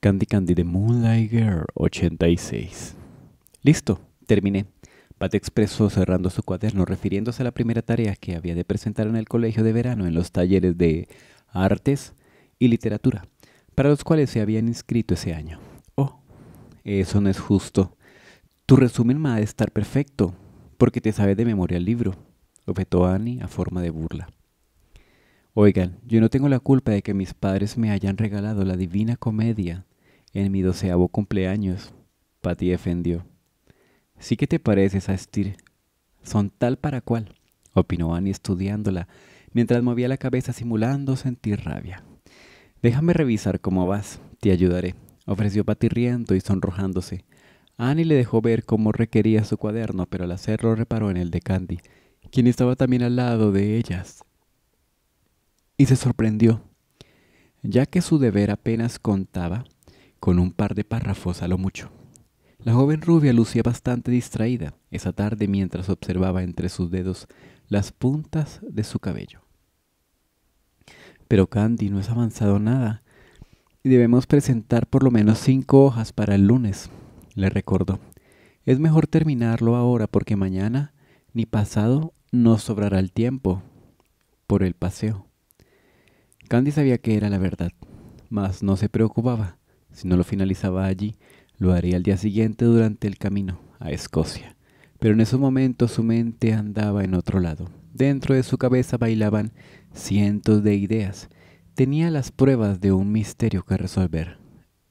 Candy Candy de Moonlight Girl 86. Listo, terminé. Pat expresó cerrando su cuaderno refiriéndose a la primera tarea que había de presentar en el colegio de verano en los talleres de artes y literatura, para los cuales se habían inscrito ese año. Oh, eso no es justo. Tu resumen me ha de estar perfecto, porque te sabes de memoria el libro, objetó Annie a forma de burla. Oigan, yo no tengo la culpa de que mis padres me hayan regalado la divina comedia en mi doceavo cumpleaños, Patty defendió. Sí que te pareces a Estir, Son tal para cual, opinó Annie estudiándola, mientras movía la cabeza simulando sentir rabia. Déjame revisar cómo vas, te ayudaré, ofreció Patty riendo y sonrojándose. Annie le dejó ver cómo requería su cuaderno, pero al hacerlo reparó en el de Candy, quien estaba también al lado de ellas y se sorprendió, ya que su deber apenas contaba con un par de párrafos a lo mucho. La joven rubia lucía bastante distraída esa tarde mientras observaba entre sus dedos las puntas de su cabello. Pero Candy no has avanzado nada y debemos presentar por lo menos cinco hojas para el lunes, le recordó. Es mejor terminarlo ahora porque mañana ni pasado no sobrará el tiempo por el paseo. Candy sabía que era la verdad, mas no se preocupaba. Si no lo finalizaba allí, lo haría al día siguiente durante el camino a Escocia. Pero en ese momento su mente andaba en otro lado. Dentro de su cabeza bailaban cientos de ideas. Tenía las pruebas de un misterio que resolver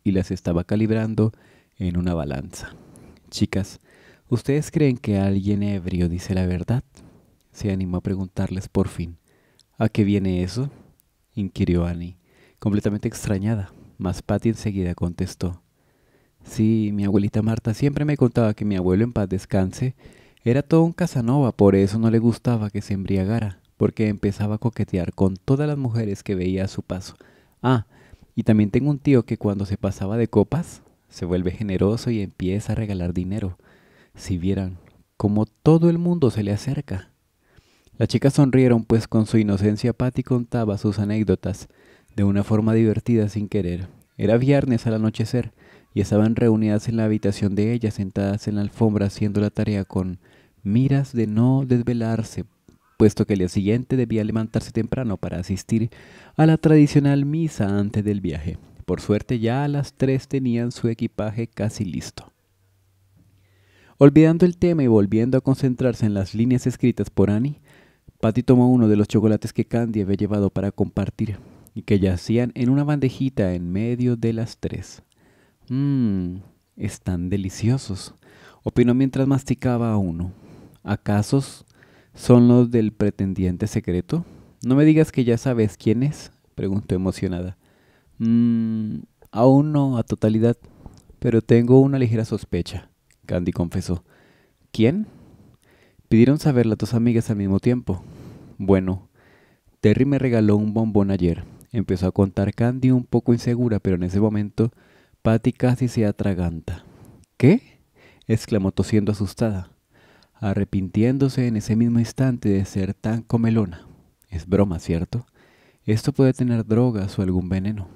y las estaba calibrando en una balanza. Chicas, ¿ustedes creen que alguien ebrio dice la verdad? Se animó a preguntarles por fin. ¿A qué viene eso? inquirió Annie, completamente extrañada, mas Patty enseguida contestó. Sí, mi abuelita Marta siempre me contaba que mi abuelo en paz descanse era todo un Casanova, por eso no le gustaba que se embriagara, porque empezaba a coquetear con todas las mujeres que veía a su paso. Ah, y también tengo un tío que cuando se pasaba de copas, se vuelve generoso y empieza a regalar dinero. Si vieran cómo todo el mundo se le acerca. Las chicas sonrieron, pues con su inocencia Patty contaba sus anécdotas de una forma divertida sin querer. Era viernes al anochecer y estaban reunidas en la habitación de ella, sentadas en la alfombra haciendo la tarea con miras de no desvelarse, puesto que el día siguiente debía levantarse temprano para asistir a la tradicional misa antes del viaje. Por suerte ya a las tres tenían su equipaje casi listo. Olvidando el tema y volviendo a concentrarse en las líneas escritas por Annie, Patty tomó uno de los chocolates que Candy había llevado para compartir y que yacían en una bandejita en medio de las tres. Mmm, están deliciosos, opinó mientras masticaba a uno. ¿Acaso son los del pretendiente secreto? No me digas que ya sabes quién es, preguntó emocionada. Mmm, aún no a totalidad, pero tengo una ligera sospecha, Candy confesó. ¿Quién? Pidieron saber las dos amigas al mismo tiempo. Bueno, Terry me regaló un bombón ayer. Empezó a contar Candy un poco insegura, pero en ese momento Patty casi se atraganta. ¿Qué? exclamó tosiendo asustada, arrepintiéndose en ese mismo instante de ser tan comelona. Es broma, ¿cierto? Esto puede tener drogas o algún veneno.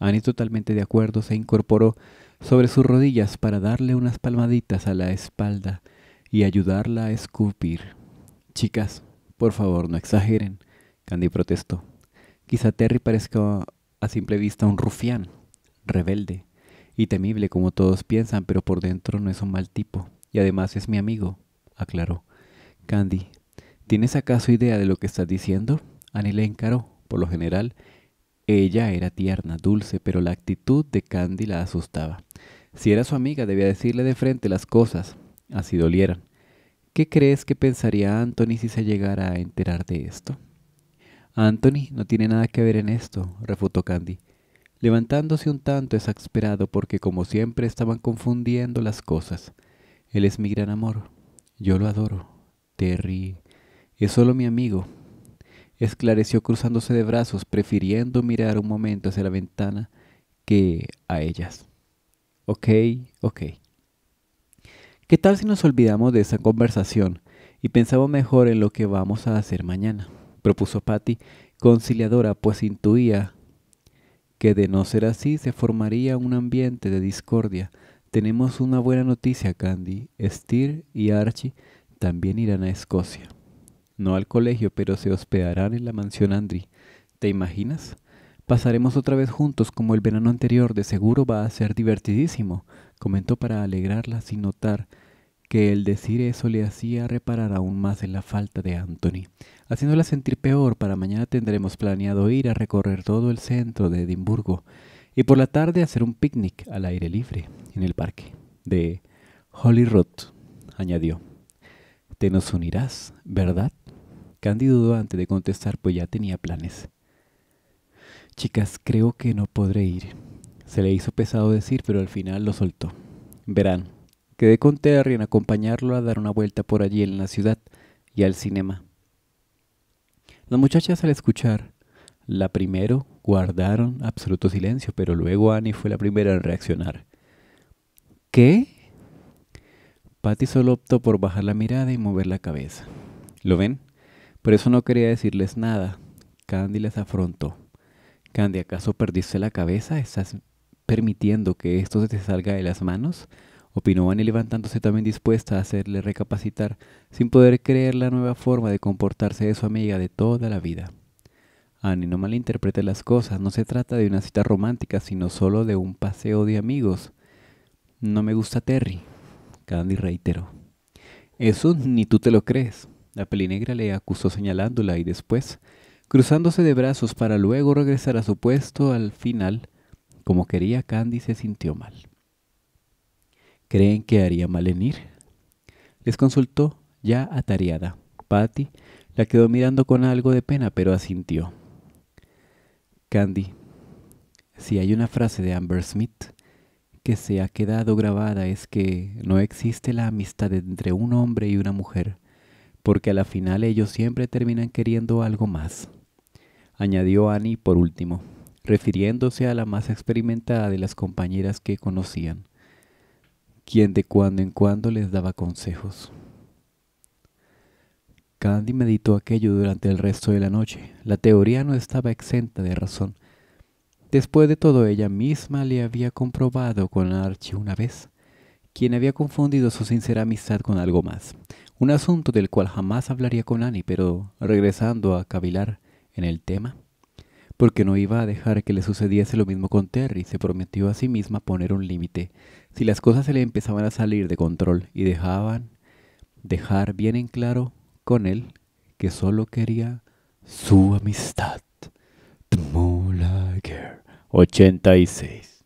Annie totalmente de acuerdo se incorporó sobre sus rodillas para darle unas palmaditas a la espalda y ayudarla a escupir. Chicas, por favor, no exageren, Candy protestó. Quizá Terry parezca a simple vista un rufián, rebelde y temible como todos piensan, pero por dentro no es un mal tipo, y además es mi amigo, aclaró. Candy, ¿tienes acaso idea de lo que estás diciendo? Annie le encaró. Por lo general, ella era tierna, dulce, pero la actitud de Candy la asustaba. Si era su amiga, debía decirle de frente las cosas así dolieran. ¿Qué crees que pensaría Anthony si se llegara a enterar de esto? Anthony no tiene nada que ver en esto, refutó Candy, levantándose un tanto exasperado porque como siempre estaban confundiendo las cosas. Él es mi gran amor, yo lo adoro, Terry es solo mi amigo. Esclareció cruzándose de brazos, prefiriendo mirar un momento hacia la ventana que a ellas. Ok, ok. ¿Qué tal si nos olvidamos de esa conversación y pensamos mejor en lo que vamos a hacer mañana? Propuso Patty, conciliadora, pues intuía que de no ser así se formaría un ambiente de discordia. Tenemos una buena noticia, Candy. Steer y Archie también irán a Escocia. No al colegio, pero se hospedarán en la mansión Andri. ¿Te imaginas? Pasaremos otra vez juntos como el verano anterior, de seguro va a ser divertidísimo, comentó para alegrarla sin notar que el decir eso le hacía reparar aún más en la falta de Anthony, haciéndola sentir peor para mañana tendremos planeado ir a recorrer todo el centro de Edimburgo y por la tarde hacer un picnic al aire libre en el parque de Holyrood, añadió. Te nos unirás, ¿verdad? Candy dudó antes de contestar, pues ya tenía planes. Chicas, creo que no podré ir. Se le hizo pesado decir, pero al final lo soltó. Verán, Quedé con Terry en acompañarlo a dar una vuelta por allí en la ciudad y al cinema. Las muchachas al escuchar, la primero guardaron absoluto silencio, pero luego Annie fue la primera en reaccionar. ¿Qué? Patty solo optó por bajar la mirada y mover la cabeza. ¿Lo ven? Por eso no quería decirles nada. Candy les afrontó. Candy, ¿acaso perdiste la cabeza? ¿Estás permitiendo que esto se te salga de las manos? opinó Annie levantándose también dispuesta a hacerle recapacitar, sin poder creer la nueva forma de comportarse de su amiga de toda la vida. Annie, no malinterprete las cosas, no se trata de una cita romántica, sino solo de un paseo de amigos. No me gusta Terry, Candy reiteró. Eso ni tú te lo crees. La pelinegra le acusó señalándola y después, cruzándose de brazos para luego regresar a su puesto al final, como quería, Candy se sintió mal. ¿Creen que haría mal en ir? Les consultó, ya atareada. Patty la quedó mirando con algo de pena, pero asintió. Candy, si hay una frase de Amber Smith que se ha quedado grabada es que no existe la amistad entre un hombre y una mujer, porque a la final ellos siempre terminan queriendo algo más. Añadió Annie por último, refiriéndose a la más experimentada de las compañeras que conocían quien de cuando en cuando les daba consejos. Candy meditó aquello durante el resto de la noche. La teoría no estaba exenta de razón. Después de todo, ella misma le había comprobado con Archie una vez, quien había confundido su sincera amistad con algo más, un asunto del cual jamás hablaría con Annie, pero regresando a cavilar en el tema, porque no iba a dejar que le sucediese lo mismo con Terry. Se prometió a sí misma poner un límite. Si las cosas se le empezaban a salir de control y dejaban dejar bien en claro con él que solo quería su amistad. 86.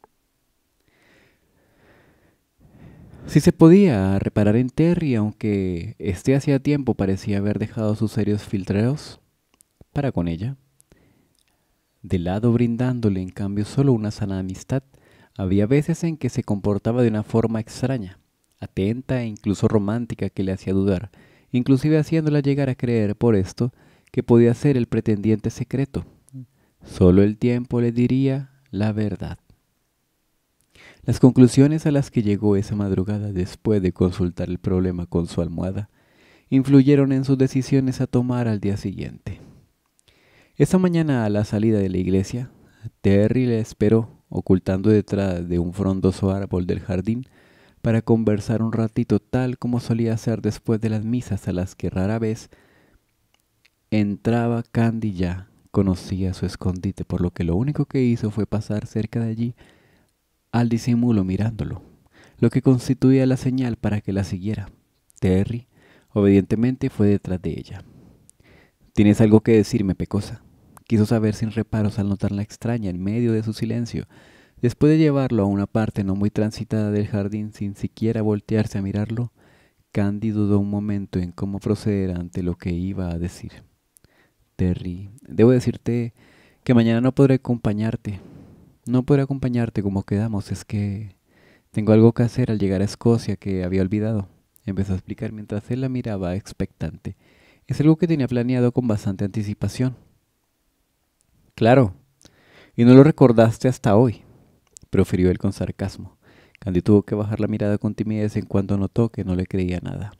Si se podía reparar en Terry, aunque este hacía tiempo parecía haber dejado sus serios filtreos para con ella, de lado brindándole en cambio solo una sana amistad, había veces en que se comportaba de una forma extraña, atenta e incluso romántica que le hacía dudar, inclusive haciéndola llegar a creer por esto que podía ser el pretendiente secreto. Solo el tiempo le diría la verdad. Las conclusiones a las que llegó esa madrugada después de consultar el problema con su almohada influyeron en sus decisiones a tomar al día siguiente. Esa mañana a la salida de la iglesia, Terry le esperó, ocultando detrás de un frondoso árbol del jardín, para conversar un ratito tal como solía hacer después de las misas a las que rara vez entraba Candy ya conocía su escondite, por lo que lo único que hizo fue pasar cerca de allí al disimulo mirándolo, lo que constituía la señal para que la siguiera. Terry obedientemente fue detrás de ella. Tienes algo que decirme, Pecosa. Quiso saber sin reparos al notar la extraña en medio de su silencio. Después de llevarlo a una parte no muy transitada del jardín sin siquiera voltearse a mirarlo, Candy dudó un momento en cómo proceder ante lo que iba a decir. Terry, debo decirte que mañana no podré acompañarte. No podré acompañarte como quedamos, es que tengo algo que hacer al llegar a Escocia que había olvidado. Empezó a explicar mientras él la miraba expectante es algo que tenía planeado con bastante anticipación. Claro, y no lo recordaste hasta hoy, profirió él con sarcasmo. Candy tuvo que bajar la mirada con timidez en cuanto notó que no le creía nada.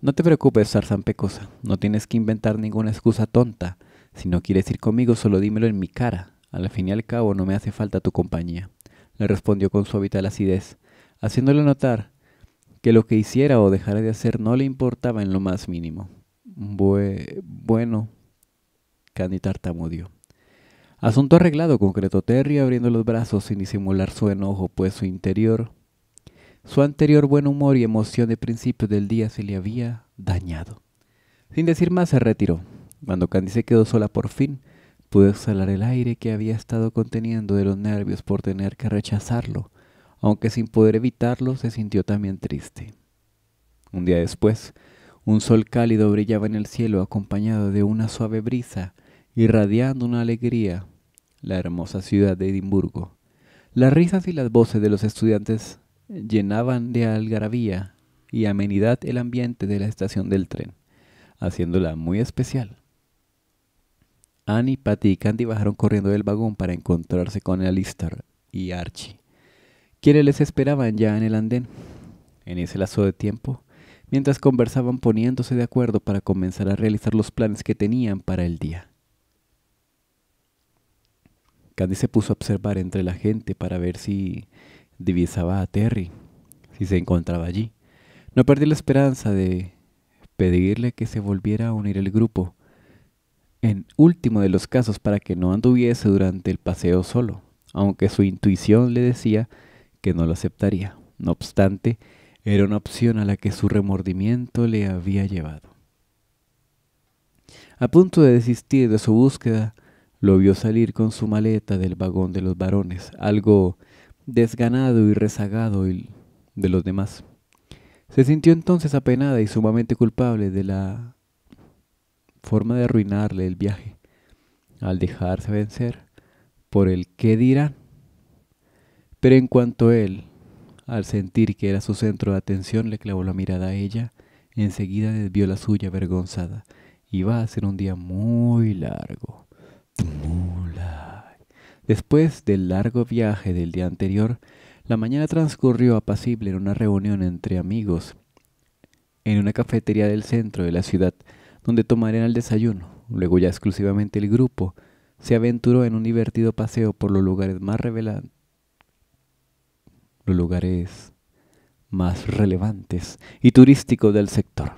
No te preocupes, zarzanpecosa. no tienes que inventar ninguna excusa tonta. Si no quieres ir conmigo, solo dímelo en mi cara. Al fin y al cabo, no me hace falta tu compañía, le respondió con su lacidez, acidez, haciéndole notar que lo que hiciera o dejara de hacer no le importaba en lo más mínimo, bueno, Candy tartamudeó. Asunto arreglado, concretó Terry abriendo los brazos sin disimular su enojo, pues su interior, su anterior buen humor y emoción de principio del día se le había dañado. Sin decir más, se retiró. Cuando Candy se quedó sola por fin, pudo exhalar el aire que había estado conteniendo de los nervios por tener que rechazarlo, aunque sin poder evitarlo se sintió también triste. Un día después, un sol cálido brillaba en el cielo acompañado de una suave brisa, irradiando una alegría, la hermosa ciudad de Edimburgo. Las risas y las voces de los estudiantes llenaban de algarabía y amenidad el ambiente de la estación del tren, haciéndola muy especial. Annie, Patty y Candy bajaron corriendo del vagón para encontrarse con Alistair y Archie, quienes les esperaban ya en el andén. En ese lazo de tiempo, mientras conversaban poniéndose de acuerdo para comenzar a realizar los planes que tenían para el día. Candy se puso a observar entre la gente para ver si divisaba a Terry, si se encontraba allí. No perdí la esperanza de pedirle que se volviera a unir al grupo, en último de los casos para que no anduviese durante el paseo solo, aunque su intuición le decía que no lo aceptaría. No obstante, era una opción a la que su remordimiento le había llevado. A punto de desistir de su búsqueda, lo vio salir con su maleta del vagón de los varones, algo desganado y rezagado de los demás. Se sintió entonces apenada y sumamente culpable de la forma de arruinarle el viaje, al dejarse vencer por el qué dirán. Pero en cuanto él al sentir que era su centro de atención, le clavó la mirada a ella. Enseguida desvió la suya avergonzada. Iba a ser un día muy largo. Después del largo viaje del día anterior, la mañana transcurrió apacible en una reunión entre amigos en una cafetería del centro de la ciudad, donde tomarían el desayuno. Luego ya exclusivamente el grupo se aventuró en un divertido paseo por los lugares más revelantes los lugares más relevantes y turísticos del sector.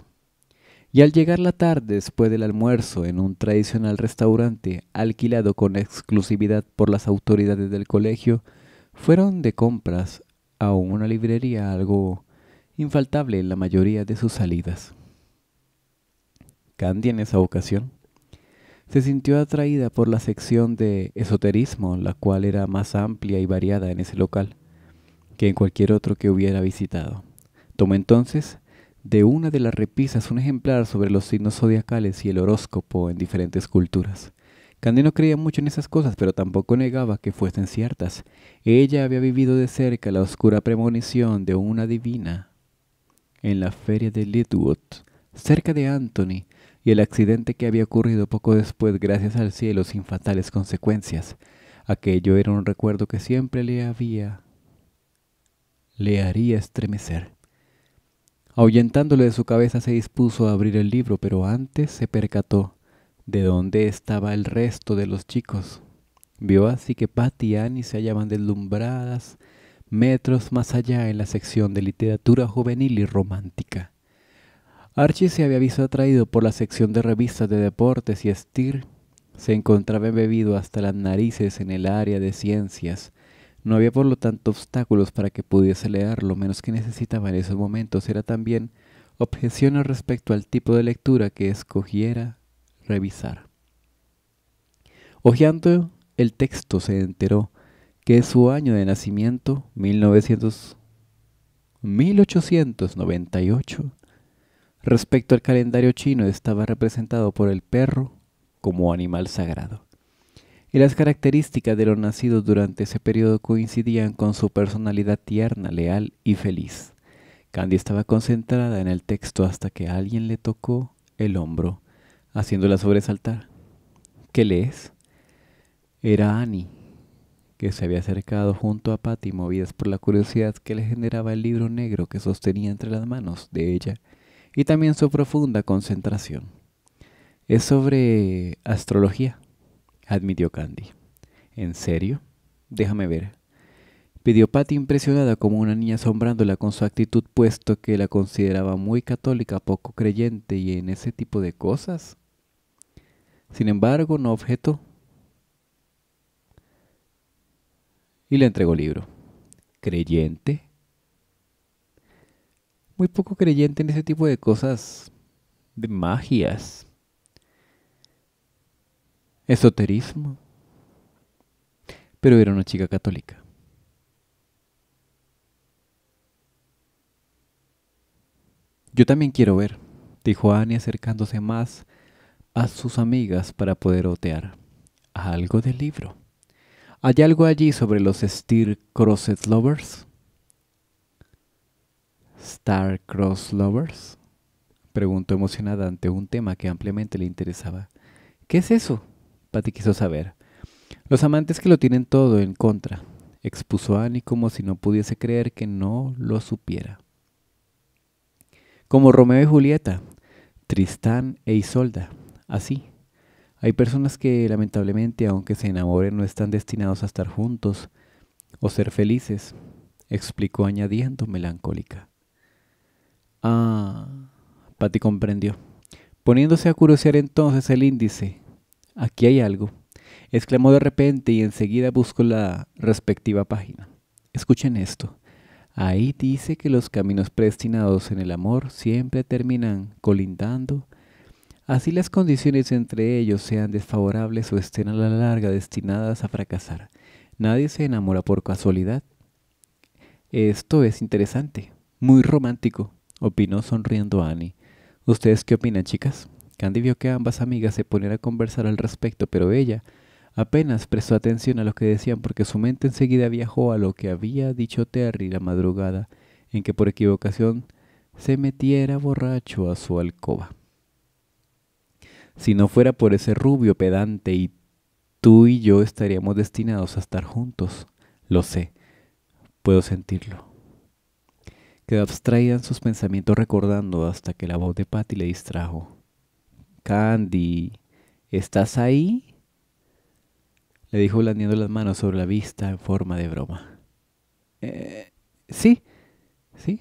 Y al llegar la tarde después del almuerzo en un tradicional restaurante alquilado con exclusividad por las autoridades del colegio, fueron de compras a una librería algo infaltable en la mayoría de sus salidas. Candy en esa ocasión se sintió atraída por la sección de esoterismo, la cual era más amplia y variada en ese local que en cualquier otro que hubiera visitado. Tomó entonces de una de las repisas un ejemplar sobre los signos zodiacales y el horóscopo en diferentes culturas. Candy no creía mucho en esas cosas, pero tampoco negaba que fuesen ciertas. Ella había vivido de cerca la oscura premonición de una divina en la feria de Lidwood, cerca de Anthony, y el accidente que había ocurrido poco después gracias al cielo sin fatales consecuencias. Aquello era un recuerdo que siempre le había le haría estremecer. Ahuyentándole de su cabeza se dispuso a abrir el libro, pero antes se percató de dónde estaba el resto de los chicos. Vio así que Patty y Annie se hallaban deslumbradas metros más allá en la sección de literatura juvenil y romántica. Archie se había visto atraído por la sección de revistas de deportes y estir, se encontraba embebido hasta las narices en el área de ciencias, no había por lo tanto obstáculos para que pudiese leer, lo menos que necesitaba en esos momentos era también objeciones respecto al tipo de lectura que escogiera revisar. Ojeando el texto se enteró que su año de nacimiento, 1898, respecto al calendario chino estaba representado por el perro como animal sagrado y las características de los nacidos durante ese periodo coincidían con su personalidad tierna, leal y feliz. Candy estaba concentrada en el texto hasta que alguien le tocó el hombro, haciéndola sobresaltar. ¿Qué lees? Era Annie, que se había acercado junto a Patty, movidas por la curiosidad que le generaba el libro negro que sostenía entre las manos de ella, y también su profunda concentración. Es sobre astrología admitió Candy. ¿En serio? Déjame ver. Pidió Patty impresionada como una niña asombrándola con su actitud puesto que la consideraba muy católica, poco creyente y en ese tipo de cosas. Sin embargo, no objetó. Y le entregó el libro. ¿Creyente? Muy poco creyente en ese tipo de cosas de magias esoterismo. Pero era una chica católica. Yo también quiero ver, dijo Annie acercándose más a sus amigas para poder otear. Algo del libro. ¿Hay algo allí sobre los Star crossed Lovers? Star Cross Lovers? Preguntó emocionada ante un tema que ampliamente le interesaba. ¿Qué es eso? Pati quiso saber. Los amantes que lo tienen todo en contra. Expuso Annie como si no pudiese creer que no lo supiera. Como Romeo y Julieta, Tristán e Isolda. Así. Hay personas que lamentablemente, aunque se enamoren, no están destinados a estar juntos o ser felices, explicó añadiendo melancólica. Ah, Pati comprendió, poniéndose a curiosear entonces el índice aquí hay algo, exclamó de repente y enseguida buscó la respectiva página. Escuchen esto. Ahí dice que los caminos predestinados en el amor siempre terminan colindando, así las condiciones entre ellos sean desfavorables o estén a la larga destinadas a fracasar. Nadie se enamora por casualidad. Esto es interesante, muy romántico, opinó sonriendo Annie. ¿Ustedes qué opinan, chicas? Candy vio que ambas amigas se ponían a conversar al respecto, pero ella apenas prestó atención a lo que decían porque su mente enseguida viajó a lo que había dicho Terry la madrugada en que por equivocación se metiera borracho a su alcoba. Si no fuera por ese rubio pedante y tú y yo estaríamos destinados a estar juntos. Lo sé, puedo sentirlo. Quedó abstraída en sus pensamientos recordando hasta que la voz de Patty le distrajo. Candy, ¿estás ahí? Le dijo blandiendo las manos sobre la vista en forma de broma. Eh, sí, sí.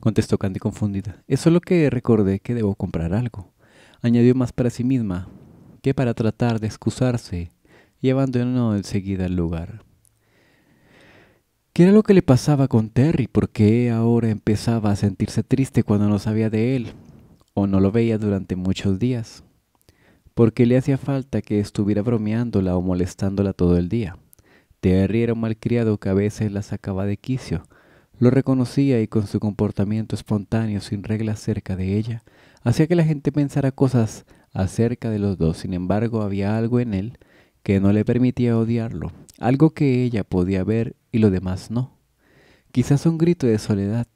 Contestó Candy confundida. Es solo que recordé que debo comprar algo. Añadió más para sí misma que para tratar de excusarse, y abandonó enseguida el lugar. ¿Qué era lo que le pasaba con Terry? ¿Por qué ahora empezaba a sentirse triste cuando no sabía de él o no lo veía durante muchos días? ¿Por qué le hacía falta que estuviera bromeándola o molestándola todo el día? Terry era un malcriado que a veces la sacaba de quicio. Lo reconocía y con su comportamiento espontáneo sin reglas cerca de ella, hacía que la gente pensara cosas acerca de los dos. Sin embargo, había algo en él que no le permitía odiarlo, algo que ella podía ver y lo demás no. Quizás un grito de soledad,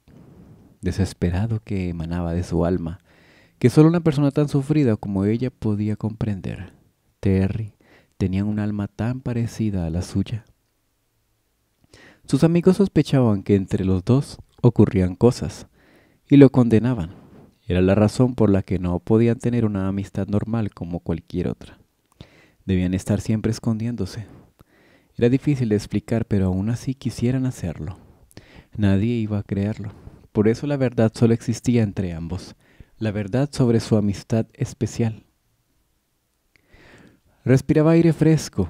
desesperado que emanaba de su alma, que solo una persona tan sufrida como ella podía comprender. Terry tenía un alma tan parecida a la suya. Sus amigos sospechaban que entre los dos ocurrían cosas y lo condenaban. Era la razón por la que no podían tener una amistad normal como cualquier otra. Debían estar siempre escondiéndose. Era difícil de explicar, pero aún así quisieran hacerlo. Nadie iba a creerlo. Por eso la verdad solo existía entre ambos, la verdad sobre su amistad especial. Respiraba aire fresco.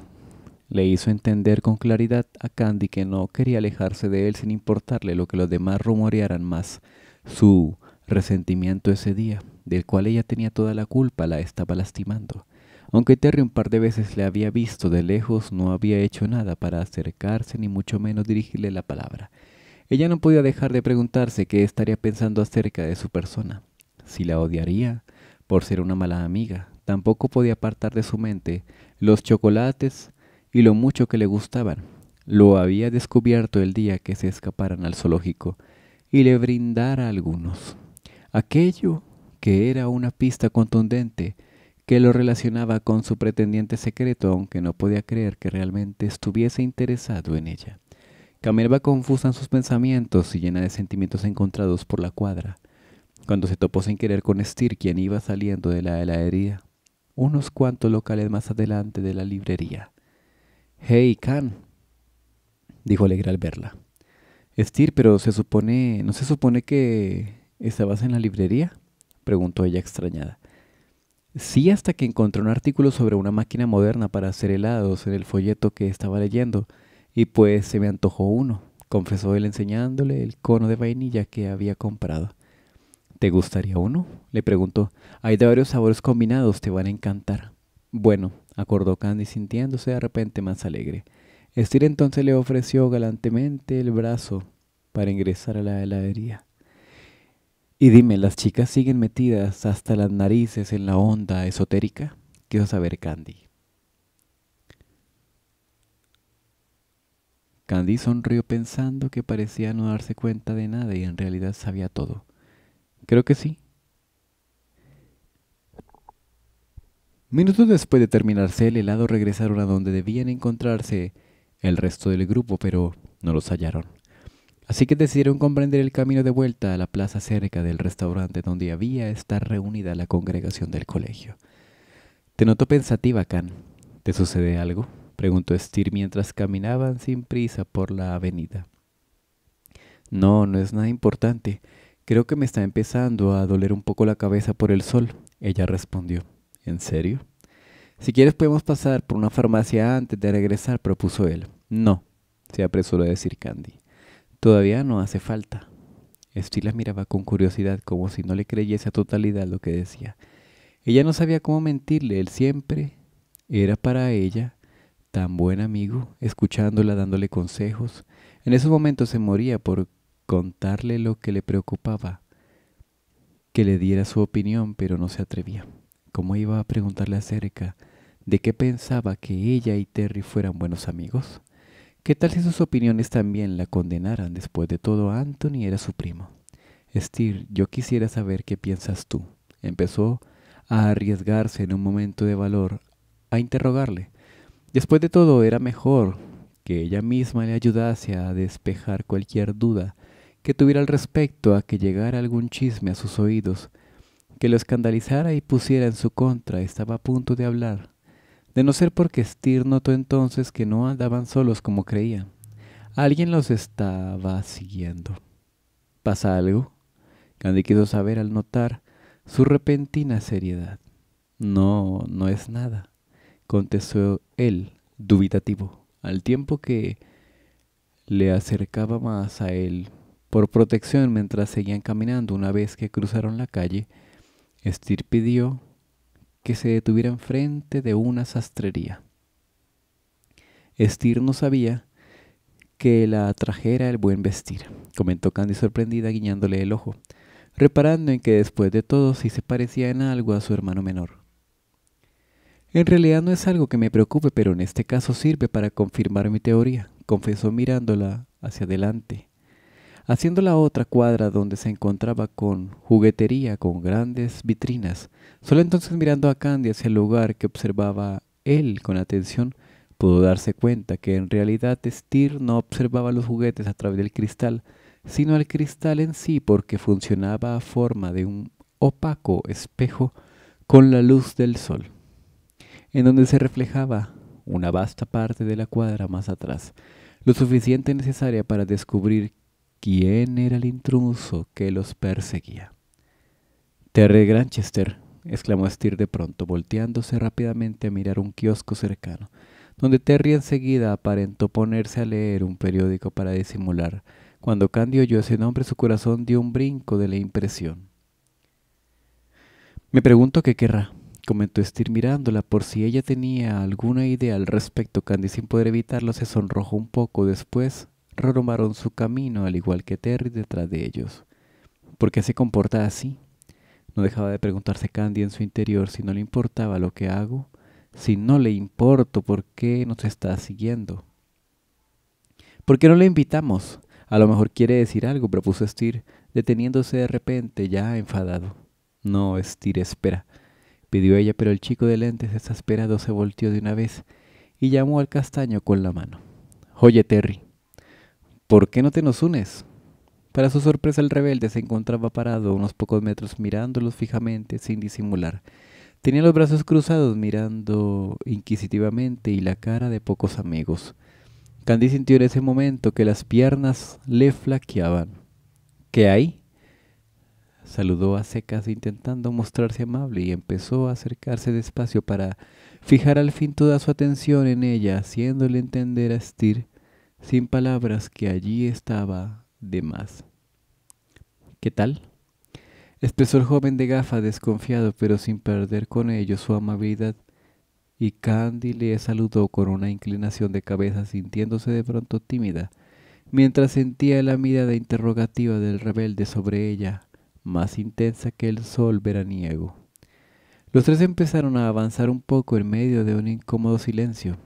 Le hizo entender con claridad a Candy que no quería alejarse de él sin importarle lo que los demás rumorearan más. Su resentimiento ese día, del cual ella tenía toda la culpa, la estaba lastimando. Aunque Terry un par de veces le había visto de lejos, no había hecho nada para acercarse ni mucho menos dirigirle la palabra. Ella no podía dejar de preguntarse qué estaría pensando acerca de su persona. Si la odiaría por ser una mala amiga, tampoco podía apartar de su mente los chocolates y lo mucho que le gustaban. Lo había descubierto el día que se escaparan al zoológico y le brindara algunos. Aquello que era una pista contundente que lo relacionaba con su pretendiente secreto, aunque no podía creer que realmente estuviese interesado en ella. Camel confusa en sus pensamientos y llena de sentimientos encontrados por la cuadra, cuando se topó sin querer con Stir, quien iba saliendo de la heladería, unos cuantos locales más adelante de la librería. Hey, Khan, dijo alegre al verla. Stir, pero se supone, ¿no se supone que estabas en la librería? preguntó ella extrañada. Sí, hasta que encontré un artículo sobre una máquina moderna para hacer helados en el folleto que estaba leyendo, y pues se me antojó uno, confesó él enseñándole el cono de vainilla que había comprado. ¿Te gustaría uno? le preguntó. Hay de varios sabores combinados, te van a encantar. Bueno, acordó Candy sintiéndose de repente más alegre. Estir entonces le ofreció galantemente el brazo para ingresar a la heladería. Y dime, ¿las chicas siguen metidas hasta las narices en la onda esotérica? Quiero saber, Candy. Candy sonrió pensando que parecía no darse cuenta de nada y en realidad sabía todo. Creo que sí. Minutos después de terminarse el helado regresaron a donde debían encontrarse el resto del grupo, pero no los hallaron. Así que decidieron comprender el camino de vuelta a la plaza cerca del restaurante donde había estar reunida la congregación del colegio. Te noto pensativa, Can. ¿Te sucede algo? preguntó Stir mientras caminaban sin prisa por la avenida. No, no es nada importante. Creo que me está empezando a doler un poco la cabeza por el sol, ella respondió. ¿En serio? Si quieres podemos pasar por una farmacia antes de regresar, propuso él. No, se apresuró a decir Candy. Todavía no hace falta. la miraba con curiosidad como si no le creyese a totalidad lo que decía. Ella no sabía cómo mentirle, él siempre era para ella tan buen amigo, escuchándola, dándole consejos. En esos momentos se moría por contarle lo que le preocupaba, que le diera su opinión, pero no se atrevía. ¿Cómo iba a preguntarle acerca de qué pensaba que ella y Terry fueran buenos amigos? ¿Qué tal si sus opiniones también la condenaran? Después de todo, Anthony era su primo. Estir, yo quisiera saber qué piensas tú. Empezó a arriesgarse en un momento de valor, a interrogarle. Después de todo, era mejor que ella misma le ayudase a despejar cualquier duda que tuviera al respecto a que llegara algún chisme a sus oídos, que lo escandalizara y pusiera en su contra. Estaba a punto de hablar de no ser porque Stir notó entonces que no andaban solos como creía. Alguien los estaba siguiendo. ¿Pasa algo? Candy quiso saber al notar su repentina seriedad. No, no es nada, contestó él, dubitativo, al tiempo que le acercaba más a él por protección mientras seguían caminando. Una vez que cruzaron la calle, Stir pidió que se detuviera enfrente de una sastrería. Estir no sabía que la trajera el buen vestir, comentó Candy sorprendida guiñándole el ojo, reparando en que después de todo sí se parecía en algo a su hermano menor. En realidad no es algo que me preocupe, pero en este caso sirve para confirmar mi teoría, confesó mirándola hacia adelante, Haciendo la otra cuadra donde se encontraba con juguetería con grandes vitrinas, solo entonces mirando a Candy hacia el lugar que observaba él con atención, pudo darse cuenta que en realidad Steer no observaba los juguetes a través del cristal, sino al cristal en sí porque funcionaba a forma de un opaco espejo con la luz del sol, en donde se reflejaba una vasta parte de la cuadra más atrás, lo suficiente necesaria para descubrir quién era el intruso que los perseguía. Terry Granchester, exclamó Estir de pronto, volteándose rápidamente a mirar un kiosco cercano, donde Terry enseguida aparentó ponerse a leer un periódico para disimular. Cuando Candy oyó ese nombre, su corazón dio un brinco de la impresión. Me pregunto qué querrá, comentó Estir mirándola por si ella tenía alguna idea al respecto. Candy, sin poder evitarlo, se sonrojó un poco. Después retomaron su camino al igual que Terry detrás de ellos. ¿Por qué se comporta así? No dejaba de preguntarse Candy en su interior si no le importaba lo que hago, si no le importo por qué nos está siguiendo. ¿Por qué no le invitamos? A lo mejor quiere decir algo, propuso Steer, deteniéndose de repente, ya enfadado. No, Steer, espera, pidió ella, pero el chico de lentes desesperado se volteó de una vez y llamó al castaño con la mano. Oye, Terry, ¿Por qué no te nos unes? Para su sorpresa el rebelde se encontraba parado unos pocos metros mirándolos fijamente sin disimular. Tenía los brazos cruzados mirando inquisitivamente y la cara de pocos amigos. Candy sintió en ese momento que las piernas le flaqueaban. ¿Qué hay? Saludó a secas intentando mostrarse amable y empezó a acercarse despacio para fijar al fin toda su atención en ella, haciéndole entender a Stir sin palabras que allí estaba de más. ¿Qué tal? expresó el joven de gafa desconfiado, pero sin perder con ello su amabilidad, y Candy le saludó con una inclinación de cabeza, sintiéndose de pronto tímida, mientras sentía la mirada interrogativa del rebelde sobre ella, más intensa que el sol veraniego. Los tres empezaron a avanzar un poco en medio de un incómodo silencio.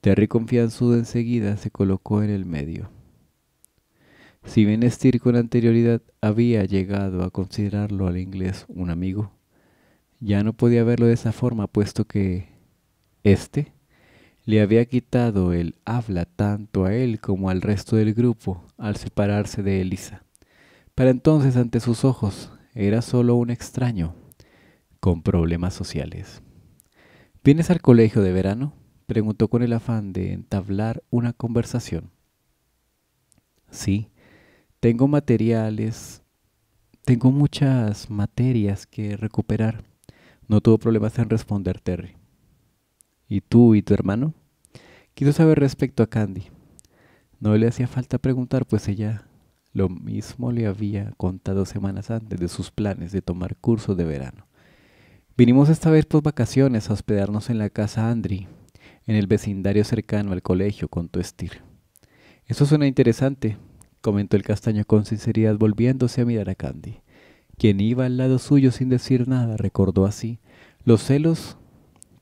Terry confianzudo enseguida se colocó en el medio. Si bien Stir con anterioridad había llegado a considerarlo al inglés un amigo, ya no podía verlo de esa forma, puesto que este le había quitado el habla tanto a él como al resto del grupo al separarse de Elisa. Para entonces ante sus ojos era solo un extraño con problemas sociales. ¿Vienes al colegio de verano? Preguntó con el afán de entablar una conversación. Sí, tengo materiales, tengo muchas materias que recuperar. No tuvo problemas en responder Terry. ¿Y tú y tu hermano? Quiso saber respecto a Candy. No le hacía falta preguntar, pues ella lo mismo le había contado semanas antes de sus planes de tomar curso de verano. Vinimos esta vez por vacaciones a hospedarnos en la casa Andri, en el vecindario cercano al colegio, con tu estilo». Eso suena interesante, comentó el castaño con sinceridad volviéndose a mirar a Candy, quien iba al lado suyo sin decir nada, recordó así los celos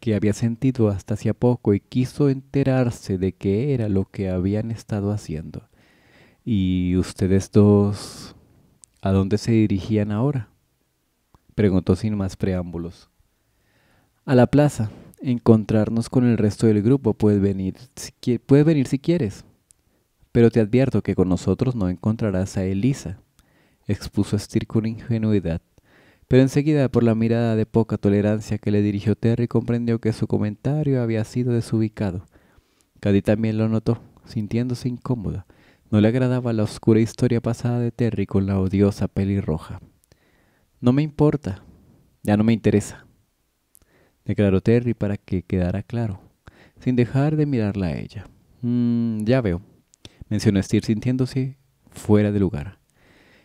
que había sentido hasta hacía poco y quiso enterarse de qué era lo que habían estado haciendo. ¿Y ustedes dos a dónde se dirigían ahora? preguntó sin más preámbulos. A la plaza, encontrarnos con el resto del grupo. Puedes venir, si, puedes venir si quieres. Pero te advierto que con nosotros no encontrarás a Elisa, expuso Steer con ingenuidad. Pero enseguida, por la mirada de poca tolerancia que le dirigió Terry, comprendió que su comentario había sido desubicado. Cady también lo notó, sintiéndose incómoda. No le agradaba la oscura historia pasada de Terry con la odiosa pelirroja. No me importa, ya no me interesa, declaró Terry para que quedara claro, sin dejar de mirarla a ella. Mm, ya veo, mencionó Steer sintiéndose fuera de lugar.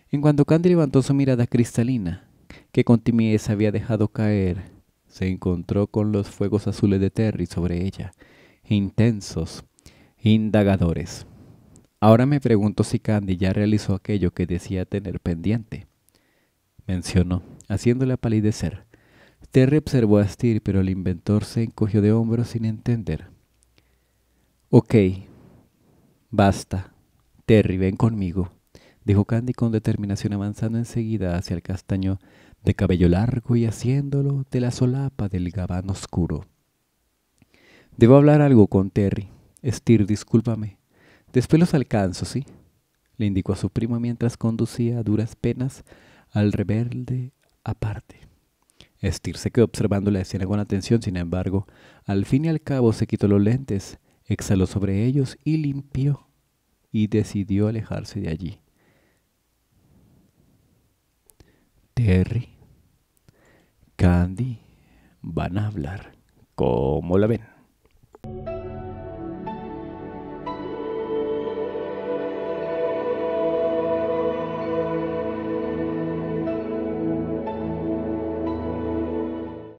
En cuanto Candy levantó su mirada cristalina, que con timidez había dejado caer, se encontró con los fuegos azules de Terry sobre ella, intensos, indagadores. Ahora me pregunto si Candy ya realizó aquello que decía tener pendiente, mencionó, haciéndole palidecer. Terry observó a Steer, pero el inventor se encogió de hombros sin entender. Ok, basta. Terry, ven conmigo, dijo Candy con determinación avanzando enseguida hacia el castaño de cabello largo y haciéndolo de la solapa del gabán oscuro. Debo hablar algo con Terry. Steer, discúlpame. Después los alcanzo, ¿sí? Le indicó a su primo mientras conducía a duras penas al rebelde aparte. Estirse se quedó observando la escena con atención, sin embargo, al fin y al cabo se quitó los lentes, exhaló sobre ellos y limpió, y decidió alejarse de allí. Terry, Candy, van a hablar. ¿Cómo la ven?